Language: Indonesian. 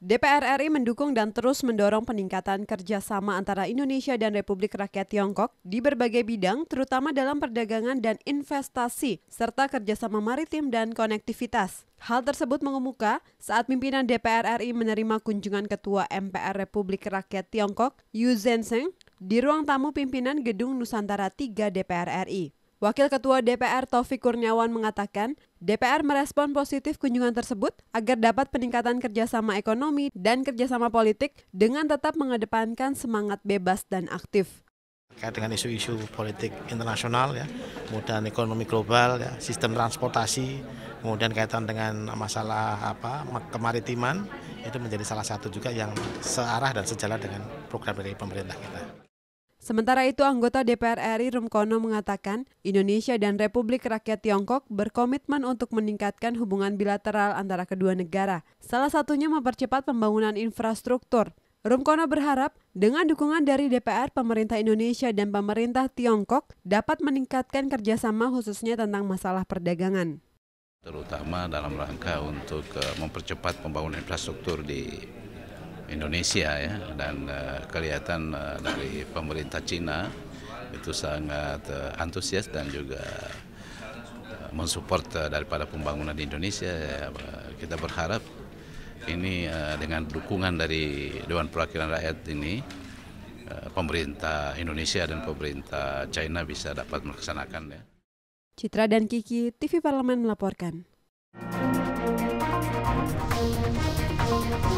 DPR RI mendukung dan terus mendorong peningkatan kerjasama antara Indonesia dan Republik Rakyat Tiongkok di berbagai bidang, terutama dalam perdagangan dan investasi, serta kerjasama maritim dan konektivitas. Hal tersebut mengemuka saat pimpinan DPR RI menerima kunjungan Ketua MPR Republik Rakyat Tiongkok, Yu Zhenseng, di ruang tamu pimpinan Gedung Nusantara 3 DPR RI. Wakil Ketua DPR Taufik Kurniawan mengatakan, DPR merespon positif kunjungan tersebut agar dapat peningkatan kerjasama ekonomi dan kerjasama politik dengan tetap mengedepankan semangat bebas dan aktif. Kait dengan isu-isu politik internasional, ya, kemudian ekonomi global, ya, sistem transportasi, kemudian kaitan dengan masalah apa kemaritiman, itu menjadi salah satu juga yang searah dan sejalan dengan program dari pemerintah kita. Sementara itu, anggota DPR RI Rumkono mengatakan, Indonesia dan Republik Rakyat Tiongkok berkomitmen untuk meningkatkan hubungan bilateral antara kedua negara, salah satunya mempercepat pembangunan infrastruktur. Rumkono berharap dengan dukungan dari DPR, pemerintah Indonesia dan pemerintah Tiongkok dapat meningkatkan kerjasama khususnya tentang masalah perdagangan. Terutama dalam rangka untuk eh, mempercepat pembangunan infrastruktur di Indonesia ya dan uh, kelihatan uh, dari pemerintah Cina itu sangat uh, antusias dan juga uh, mensupport uh, daripada pembangunan di Indonesia ya, kita berharap ini uh, dengan dukungan dari Dewan Perwakilan Rakyat ini uh, pemerintah Indonesia dan pemerintah China bisa dapat melaksanakan ya. Citra dan Kiki, TV Parlemen melaporkan. Música